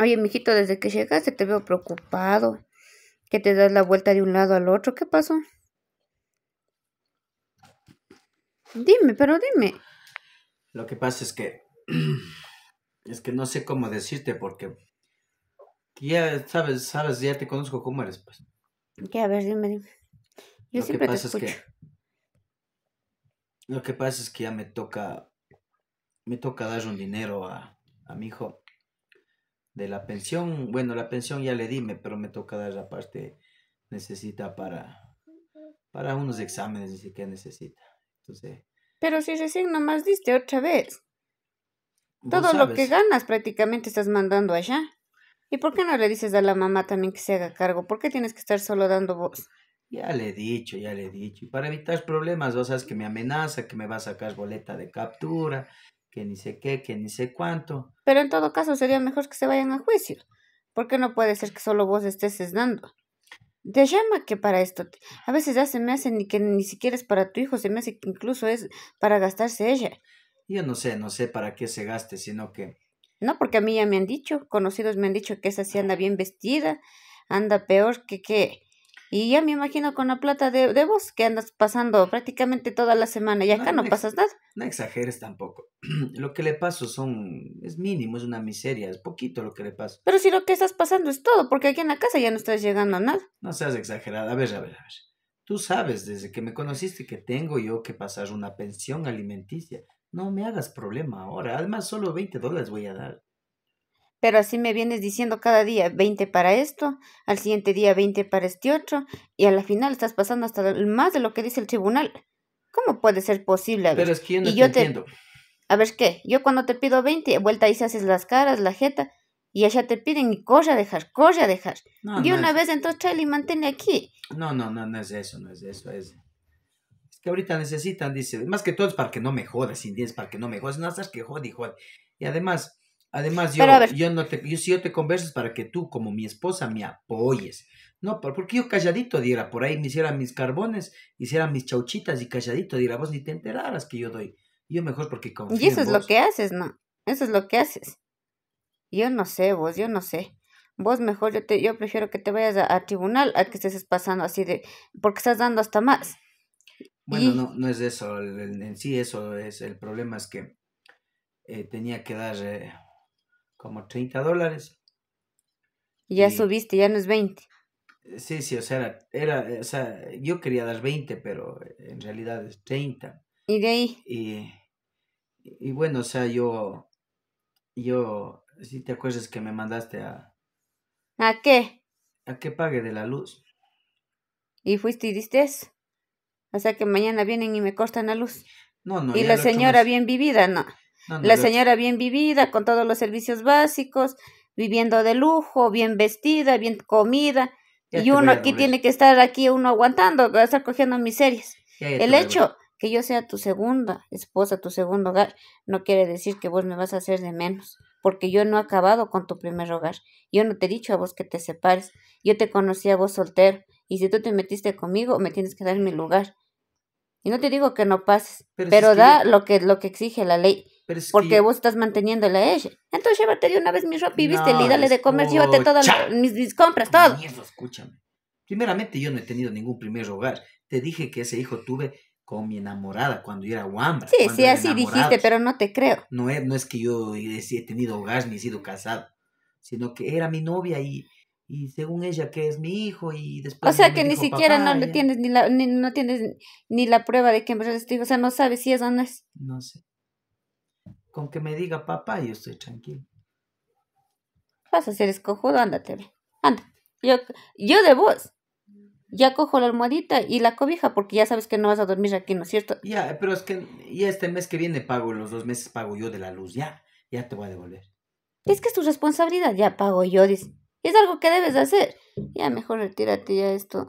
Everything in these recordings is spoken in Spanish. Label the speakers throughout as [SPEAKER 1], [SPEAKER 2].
[SPEAKER 1] Oye, mijito, desde que llegaste te veo preocupado, que te das la vuelta de un lado al otro. ¿Qué pasó? Dime, pero dime.
[SPEAKER 2] Lo que pasa es que es que no sé cómo decirte porque ya sabes, sabes, ya te conozco cómo eres, pues.
[SPEAKER 1] a ver, dime, dime. Yo lo siempre que pasa Es
[SPEAKER 2] que, lo que pasa es que ya me toca me toca dar un dinero a mi hijo de la pensión, bueno, la pensión ya le dime, pero me toca dar la parte necesita para, para unos exámenes, dice que necesita. Entonces,
[SPEAKER 1] pero si recién nomás diste otra vez. Todo lo que ganas prácticamente estás mandando allá. ¿Y por qué no le dices a la mamá también que se haga cargo? ¿Por qué tienes que estar solo dando voz? Ya
[SPEAKER 2] le he dicho, ya le he dicho. Y para evitar problemas, vos sabes que me amenaza, que me va a sacar boleta de captura, que ni sé qué, que ni sé cuánto.
[SPEAKER 1] Pero en todo caso sería mejor que se vayan a juicio, porque no puede ser que solo vos estés dando. Te llama que para esto, a veces ya se me hace ni que ni siquiera es para tu hijo, se me hace que incluso es para gastarse ella.
[SPEAKER 2] Yo no sé, no sé para qué se gaste, sino que...
[SPEAKER 1] No, porque a mí ya me han dicho, conocidos me han dicho que esa sí anda bien vestida, anda peor que que y ya me imagino con la plata de, de vos que andas pasando prácticamente toda la semana y acá no, pasas nada.
[SPEAKER 2] No exageres tampoco. Lo que le paso son, es mínimo, es una miseria, es poquito lo que le paso.
[SPEAKER 1] Pero si lo que estás pasando es todo, porque aquí en la casa ya no estás llegando a nada.
[SPEAKER 2] No seas exagerada, a ver, a ver, a ver. Tú sabes desde que me conociste que tengo yo que pasar una pensión alimenticia. No me hagas problema ahora, además solo 20 dólares voy a dar.
[SPEAKER 1] Pero así me vienes diciendo cada día 20 para esto, al siguiente día 20 para este otro, y a la final estás pasando hasta más de lo que dice el tribunal. ¿Cómo puede ser posible? Pero es que yo entiendo. A ver, ¿qué? Yo cuando te pido 20, vuelta y se haces las caras, la jeta, y allá te piden y corre a dejar, corre a dejar. y una vez entonces trae y aquí.
[SPEAKER 2] No, no, no, no es eso, no es eso, es que ahorita necesitan, dice, más que todo es para que no me jodas, sin 10, para que no me jodas, no estás que jode y jode. Y además, Además, yo, yo no te, yo, si yo te converso para que tú, como mi esposa, me apoyes. No, porque yo calladito diera por ahí, me hiciera mis carbones, hiciera mis chauchitas y calladito diera, vos ni te enteraras que yo doy. Yo mejor porque confío. Y eso es lo que
[SPEAKER 1] haces, ¿no? Eso es lo que haces. Yo no sé, vos, yo no sé. Vos mejor, yo, te, yo prefiero que te vayas a, tribunal a que estés pasando así de, porque estás dando hasta más. Bueno, no,
[SPEAKER 2] no es eso, en, sí eso es, el problema es que eh, tenía que dar... Eh, como 30 dólares.
[SPEAKER 1] Ya subiste, ya no es 20.
[SPEAKER 2] Sí, sí, o sea, era, era, eh, o sea, yo quería dar 20, pero eh, en realidad es 30. ¿Y de ahí? Y, y bueno, o sea, yo, yo, si te acuerdas que me mandaste a...
[SPEAKER 1] ¿A qué?
[SPEAKER 2] A que pague de la luz.
[SPEAKER 1] ¿Y fuiste y diste eso? O sea que mañana vienen y me cortan la luz. No, no. Y la señora bien vivida, no la señora bien vivida, con todos los servicios básicos, viviendo de lujo, bien vestida, bien comida. y uno aquí tiene que estar aquí, uno aguantando, estar cogiendo miserias.
[SPEAKER 2] El hecho
[SPEAKER 1] que yo sea tu segunda esposa, tu segundo hogar, no quiere decir que vos me vas a hacer de menos, porque yo no he acabado con tu primer hogar. Yo no te he dicho a vos que te separes. Yo te conocí a vos soltero. Y si tú te metiste conmigo, me tienes que dar mi lugar. Y no te digo que no pases, pero, da lo, que, lo que exige la ley porque vos estás manteniéndola la ella. Entonces llévate de una vez mi ropa y viste, de comer, llévate todas mis, mis, compras, todo. Mierda,
[SPEAKER 2] escúchame. Primeramente, yo no he tenido ningún primer hogar. Te dije que ese hijo tuve con mi enamorada cuando yo era guambra. Sí, sí, así dijiste,
[SPEAKER 1] pero no te creo.
[SPEAKER 2] No es, no es que yo he tenido hogar ni he sido casado, sino que era mi novia y y según ella que es mi hijo y después o sea que ni siquiera no tienes
[SPEAKER 1] ni la no tienes ni la prueba de que en verdad es este tu hijo o sea no sabes si es o no es
[SPEAKER 2] no sé con que me diga papá, yo estoy tranquilo.
[SPEAKER 1] Vas a ser escojudo, ándate. Anda. Yo, yo de vos. Ya cojo la almohadita y la cobija porque ya sabes que no vas a dormir aquí, ¿no es cierto?
[SPEAKER 2] Ya, pero es que ya este mes que viene pago, los dos meses pago yo de la luz, ya. Ya te voy a devolver.
[SPEAKER 1] Es que es tu responsabilidad, ya pago yo, dice. Es algo que debes hacer. Ya mejor retírate ya esto.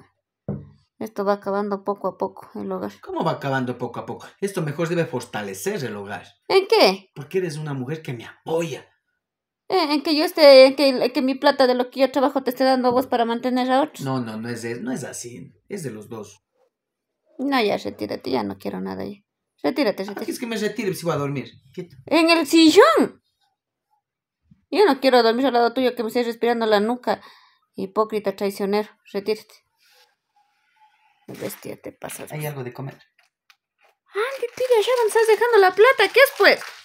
[SPEAKER 1] Esto va acabando poco a poco el hogar.
[SPEAKER 2] ¿Cómo va acabando poco a poco? Esto mejor debe fortalecer el hogar.
[SPEAKER 1] ¿En qué?
[SPEAKER 2] Porque eres una mujer que me apoya.
[SPEAKER 1] Eh, en que yo esté, en que, mi plata de lo que yo trabajo te esté dando a vos para mantener a otros.
[SPEAKER 2] No, no, no es, no es así. Es de los dos.
[SPEAKER 1] No, ya retírate, ya no quiero nada. Retírate, ah, retírate. ¿Qué
[SPEAKER 2] es que me retire si voy a dormir?
[SPEAKER 1] En el sillón. Yo no quiero dormir al lado tuyo que me estés respirando la nuca. Hipócrita, traicionero. Retírate.
[SPEAKER 2] Bestia, te pasas. ¿Hay algo de comer?
[SPEAKER 1] qué tibia, ya avanzás dejando la plata. ¿Qué es, pues?